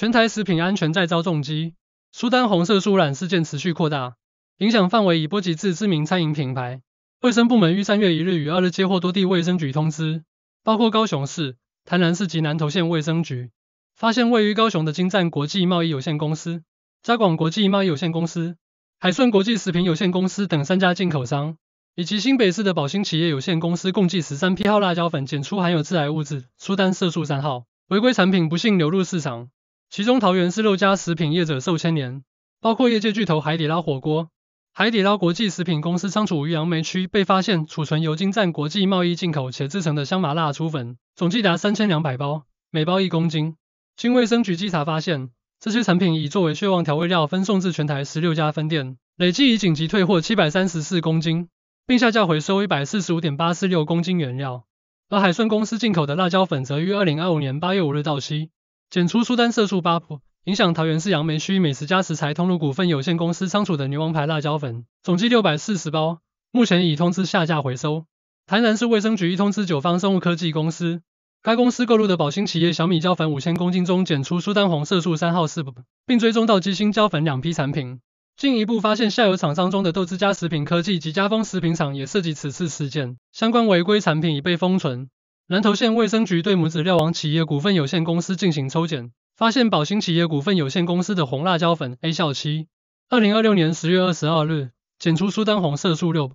全台食品安全再遭重击，苏丹红色素染事件持续扩大，影响范围已波及至知名餐饮品牌。卫生部门于三月一日与二日接获多地卫生局通知，包括高雄市、台南市及南投县卫生局，发现位于高雄的金赞国际贸易有限公司、嘉广国际贸易有限公司、海顺国际食品有限公司等三家进口商，以及新北市的宝兴企业有限公司，共计十三批号辣椒粉检出含有致癌物质苏丹色素三号，违规产品不幸流入市场。其中，桃园市六家食品业者受牵连，包括业界巨头海底捞火锅、海底捞国际食品公司，仓储于杨梅区被发现储存由金赞国际贸易进口且制成的香麻辣粗粉，总计达三千两百包，每包一公斤。经卫生局稽查发现，这些产品已作为血旺调味料分送至全台十六家分店，累计已紧急退货七百三十四公斤，并下架回收一百四十五点八四六公斤原料。而海顺公司进口的辣椒粉则于二零二五年八月五日到期。检出苏丹色素八普，影响桃园市杨梅区美食家食材通路股份有限公司仓储的牛王牌辣椒粉，总计六百四十包，目前已通知下架回收。台南市卫生局已通知九方生物科技公司，该公司购入的宝兴企业小米椒粉五千公斤中检出苏丹红色素三号四并追踪到基兴椒粉两批产品，进一步发现下游厂商中的豆之家食品科技及嘉丰食品厂也涉及此次事件，相关违规产品已被封存。南投县卫生局对母子料王企业股份有限公司进行抽检，发现宝兴企业股份有限公司的红辣椒粉 A 效期二零二六年十月二十二日，检出苏丹红色素六。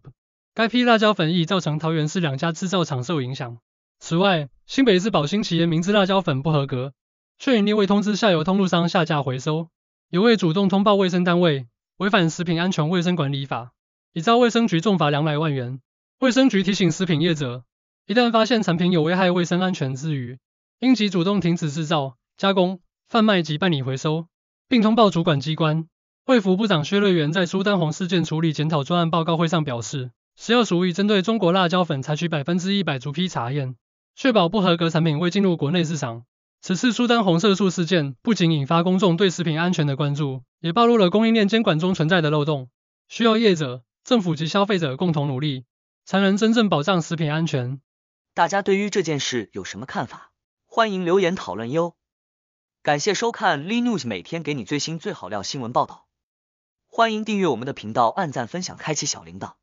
该批辣椒粉已造成桃园市两家制造厂受影响。此外，新北市宝兴企业明知辣椒粉不合格，却隐匿未通知下游通路商下架回收，也未主动通报卫生单位，违反食品安全卫生管理法，已遭卫生局重罚两百万元。卫生局提醒食品业者。一旦发现产品有危害卫生安全之余，应即主动停止制造、加工、贩卖及办理回收，并通报主管机关。卫福部长薛瑞元在苏丹红事件处理检讨专案报告会上表示，食药署已针对中国辣椒粉采取百分之一百逐批查验，确保不合格产品未进入国内市场。此次苏丹红色素事件不仅引发公众对食品安全的关注，也暴露了供应链监管中存在的漏洞，需要业者、政府及消费者共同努力，才能真正保障食品安全。大家对于这件事有什么看法？欢迎留言讨论哟！感谢收看 Linux 每天给你最新最好料新闻报道，欢迎订阅我们的频道，按赞分享，开启小铃铛。